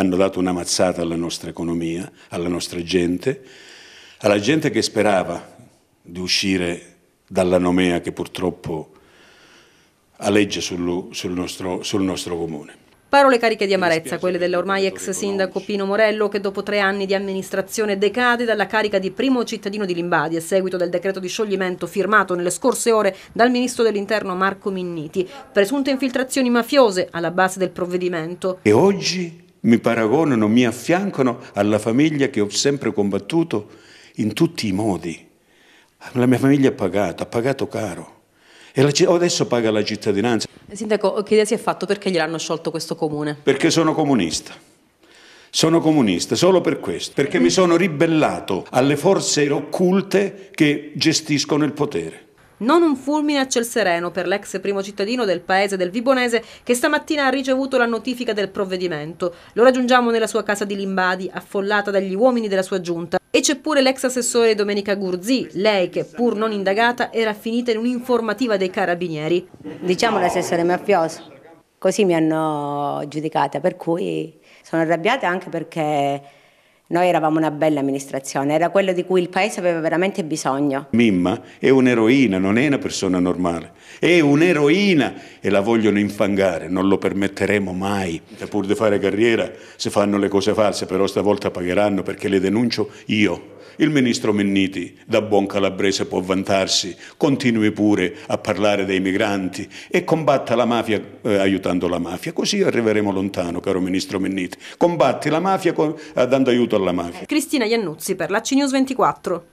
hanno dato una mazzata alla nostra economia, alla nostra gente, alla gente che sperava di uscire dalla nomea che purtroppo aleggia sul, sul, nostro, sul nostro comune. Parole cariche di amarezza, quelle dell'ormai ex sindaco Pino Morello che dopo tre anni di amministrazione decade dalla carica di primo cittadino di Limbadi a seguito del decreto di scioglimento firmato nelle scorse ore dal ministro dell'interno Marco Minniti. Presunte infiltrazioni mafiose alla base del provvedimento. E oggi mi paragonano, mi affiancano alla famiglia che ho sempre combattuto in tutti i modi. La mia famiglia ha pagato, ha pagato caro. E adesso paga la cittadinanza. Sindaco, che idea si è fatto? Perché gliel'hanno sciolto questo comune? Perché sono comunista. Sono comunista solo per questo, perché mi sono ribellato alle forze occulte che gestiscono il potere. Non un fulmine a ciel sereno per l'ex primo cittadino del paese del Vibonese che stamattina ha ricevuto la notifica del provvedimento. Lo raggiungiamo nella sua casa di Limbadi, affollata dagli uomini della sua giunta. E c'è pure l'ex assessore Domenica Gurzi, lei che pur non indagata era finita in un'informativa dei carabinieri. Diciamo l'assessore mafioso, così mi hanno giudicata, per cui sono arrabbiata anche perché noi eravamo una bella amministrazione, era quello di cui il paese aveva veramente bisogno. Mimma è un'eroina, non è una persona normale. È un'eroina e la vogliono infangare, non lo permetteremo mai. E pur di fare carriera se fanno le cose false, però stavolta pagheranno perché le denuncio io. Il ministro Menniti, da buon calabrese, può vantarsi, continui pure a parlare dei migranti e combatta la mafia eh, aiutando la mafia. Così arriveremo lontano, caro ministro Menniti. Combatti la mafia con, eh, dando aiuto alla alla mafia. Cristina Iannuzzi per la CNews 24.